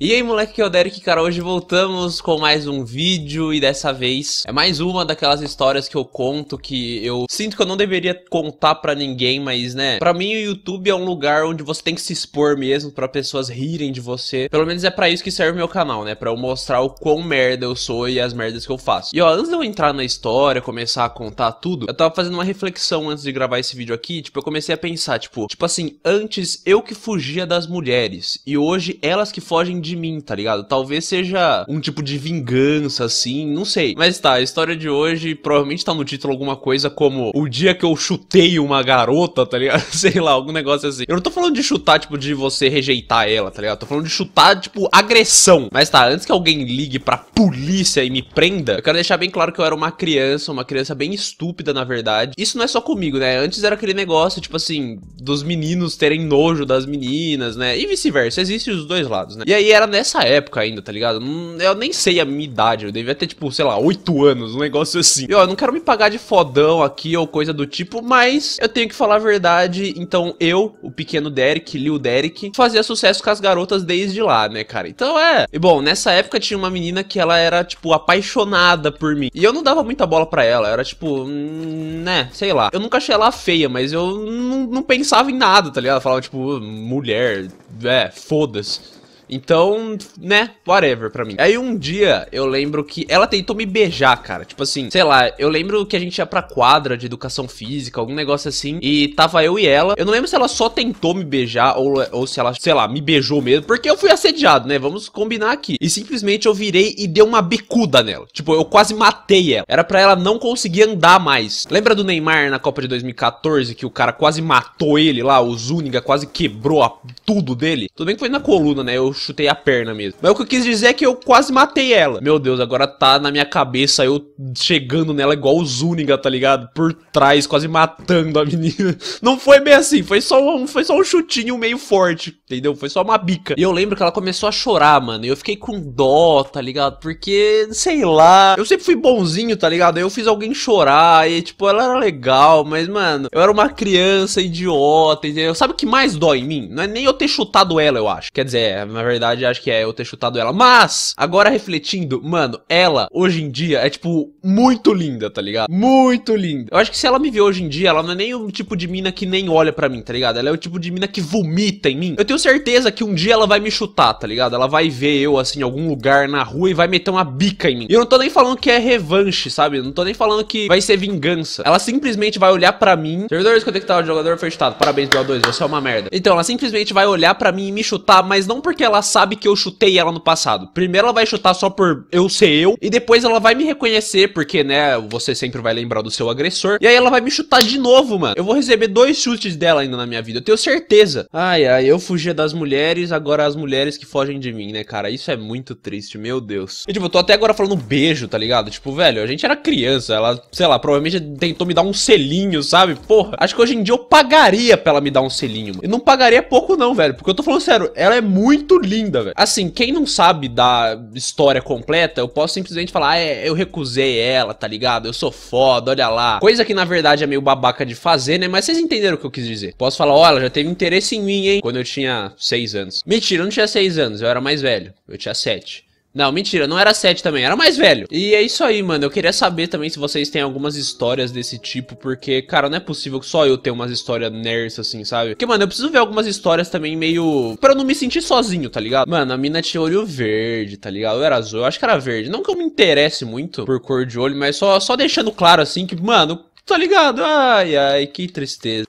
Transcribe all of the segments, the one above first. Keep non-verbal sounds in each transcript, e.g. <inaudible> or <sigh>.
E aí moleque, que é o Derek, cara, hoje voltamos com mais um vídeo e dessa vez é mais uma daquelas histórias que eu conto que eu sinto que eu não deveria contar pra ninguém, mas né, pra mim o YouTube é um lugar onde você tem que se expor mesmo pra pessoas rirem de você, pelo menos é pra isso que serve o meu canal, né, pra eu mostrar o quão merda eu sou e as merdas que eu faço. E ó, antes de eu entrar na história, começar a contar tudo, eu tava fazendo uma reflexão antes de gravar esse vídeo aqui, tipo, eu comecei a pensar, tipo, tipo assim, antes eu que fugia das mulheres e hoje elas que fogem de mim, tá ligado? Talvez seja um tipo de vingança, assim, não sei. Mas tá, a história de hoje provavelmente tá no título alguma coisa como o dia que eu chutei uma garota, tá ligado? <laughs> Sei lá, algum negócio assim. Eu não tô falando de chutar, tipo, de você rejeitar ela, tá ligado? Tô falando de chutar, tipo, agressão. Mas tá, antes que alguém ligue pra polícia e me prenda, eu quero deixar bem claro que eu era uma criança, uma criança bem estúpida, na verdade. Isso não é só comigo, né? Antes era aquele negócio, tipo assim, dos meninos terem nojo das meninas, né? E vice-versa, existe os dois lados, né? E aí era nessa época ainda, tá ligado? Hum, eu nem sei a minha idade, eu devia ter, tipo, sei lá, 8 anos, um negócio assim. Eu, eu não quero me pagar de fodão aqui ou coisa do tipo, mas eu tenho que falar a verdade. Então eu, o pequeno Derek, Lil Derek, fazia sucesso com as garotas desde lá, né, cara? Então é. E bom, nessa época tinha uma menina que ela era, tipo, apaixonada por mim. E eu não dava muita bola pra ela, era tipo, hum, né, sei lá. Eu nunca achei ela feia, mas eu não, pensava em nada, tá ligado? falava, tipo, hum, mulher, é, foda-se. Então, né, whatever pra mim. Aí um dia eu lembro que ela tentou me beijar, cara. Tipo assim, sei lá, eu lembro que a gente ia pra quadra de educação física, algum negócio assim, e tava eu e ela. Eu não lembro se ela só tentou me beijar ou, ou se ela, sei lá, me beijou mesmo, porque eu fui assediado, né? Vamos combinar aqui. E simplesmente eu virei e dei uma bicuda nela. Tipo, eu quase matei ela. Era pra ela não conseguir andar mais. Lembra do Neymar na Copa de 2014 que o cara quase matou ele lá, o Zúñiga quase quebrou a, tudo dele? Tudo bem que foi na coluna, né? Eu chutei a perna mesmo. Mas o que eu quis dizer é que eu quase matei ela. Meu Deus, agora tá na minha cabeça eu chegando nela igual o Zuniga, tá ligado? Por trás, quase matando a menina. <laughs> Não foi bem assim, foi só um, foi só um chutinho meio forte, entendeu? Foi só uma bica. E eu lembro que ela começou a chorar, mano. E eu fiquei com dó, tá ligado? Porque, sei lá, eu sempre fui bonzinho, tá ligado? Eu fiz alguém chorar e, tipo, ela era legal, mas, mano, eu era uma criança idiota, entendeu? Sabe o que mais dói em mim? Não é nem eu ter chutado ela, eu acho. Quer dizer, é, verdade, acho que é eu ter chutado ela. Mas, agora refletindo, mano, ela, hoje em dia, é tipo muito linda, tá ligado? Muito linda. Eu acho que se ela me ver hoje em dia, ela não é nem o tipo de mina que nem olha para mim, tá ligado? Ela é o tipo de mina que vomita em mim. Eu tenho certeza que um dia ela vai me chutar, tá ligado? Ela vai ver eu, assim, em algum lugar na rua e vai meter uma bica em mim. E eu não tô nem falando que é revanche, sabe? não tô nem falando que vai ser vingança. Ela simplesmente vai olhar para mim. Servidor desconectado é tá o jogador chutado. Parabéns, BO2, você é uma merda. Então, ela simplesmente vai olhar para mim e me chutar, mas não porque ela sabe que eu chutei ela no passado. Primeiro ela vai chutar só por eu ser eu, e depois ela vai me reconhecer porque, né, você sempre vai lembrar do seu agressor. E aí ela vai me chutar de novo, mano. Eu vou receber dois chutes dela ainda na minha vida, eu tenho certeza. Ai, ai, eu fugia das mulheres, agora as mulheres que fogem de mim, né, cara? Isso é muito triste, meu Deus. E, tipo, eu tô até agora falando beijo, tá ligado? Tipo, velho, a gente era criança, ela, sei lá, provavelmente tentou me dar um selinho, sabe? Porra, acho que hoje em dia eu pagaria pra ela me dar um selinho, mano. Eu não pagaria pouco não, velho, porque eu tô falando sério, ela é muito linda, velho. Assim, quem não sabe da história completa, eu posso simplesmente falar, ah, é, eu recusei ela, tá ligado? Eu sou foda, olha lá. Coisa que na verdade é meio babaca de fazer, né? Mas vocês entenderam o que eu quis dizer. Posso falar, olha ela já teve interesse em mim, hein? Quando eu tinha seis anos. Mentira, eu não tinha seis anos, eu era mais velho. Eu tinha sete não, mentira, não era 7 também, era mais velho. E é isso aí, mano. Eu queria saber também se vocês têm algumas histórias desse tipo, porque, cara, não é possível que só eu tenha umas histórias nerds, assim, sabe? Porque, mano, eu preciso ver algumas histórias também meio. pra eu não me sentir sozinho, tá ligado? Mano, a mina tinha olho verde, tá ligado? Eu era azul, eu acho que era verde. Não que eu me interesse muito por cor de olho, mas só, só deixando claro, assim, que, mano, tá ligado? Ai, ai, que tristeza.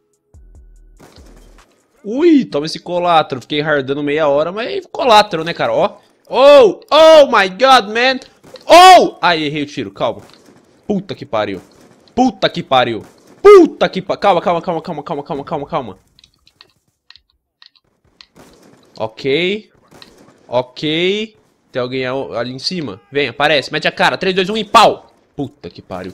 Ui, toma esse colátero. Fiquei hardando meia hora, mas colátero, né, cara? Ó. Oh! Oh my god, man! Oh! Ai, errei o tiro, calma. Puta que pariu. Puta que pariu. Puta que pariu. Calma, calma, calma, calma, calma, calma, calma, calma. Ok. Ok. Tem alguém ali em cima? Vem, aparece. Mete a cara. 3, 2, 1 e pau! Puta que pariu.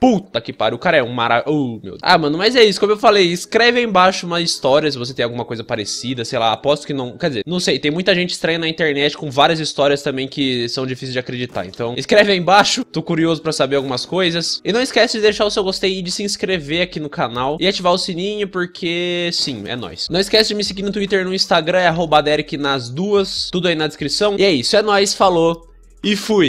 Puta que pariu, o cara é um mara... Oh, meu Deus. Ah, mano, mas é isso, como eu falei, escreve aí embaixo uma história se você tem alguma coisa parecida, sei lá, aposto que não... Quer dizer, não sei, tem muita gente estranha na internet com várias histórias também que são difíceis de acreditar, então escreve aí embaixo, tô curioso pra saber algumas coisas. E não esquece de deixar o seu gostei e de se inscrever aqui no canal e ativar o sininho, porque sim, é nóis. Não esquece de me seguir no Twitter e no Instagram, é arroba nas duas, tudo aí na descrição. E é isso, é nóis, falou e fui!